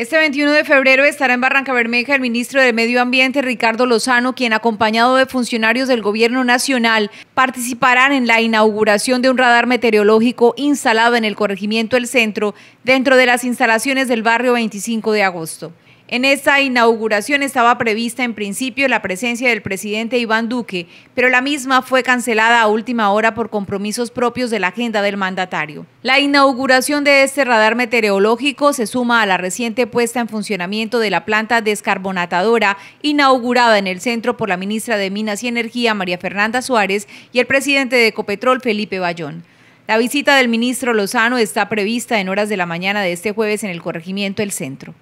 Este 21 de febrero estará en Barranca Bermeja el ministro de Medio Ambiente Ricardo Lozano, quien acompañado de funcionarios del gobierno nacional participarán en la inauguración de un radar meteorológico instalado en el corregimiento El Centro dentro de las instalaciones del barrio 25 de agosto. En esta inauguración estaba prevista en principio la presencia del presidente Iván Duque, pero la misma fue cancelada a última hora por compromisos propios de la agenda del mandatario. La inauguración de este radar meteorológico se suma a la reciente puesta en funcionamiento de la planta descarbonatadora inaugurada en el centro por la ministra de Minas y Energía María Fernanda Suárez y el presidente de Ecopetrol Felipe Bayón. La visita del ministro Lozano está prevista en horas de la mañana de este jueves en el corregimiento El Centro.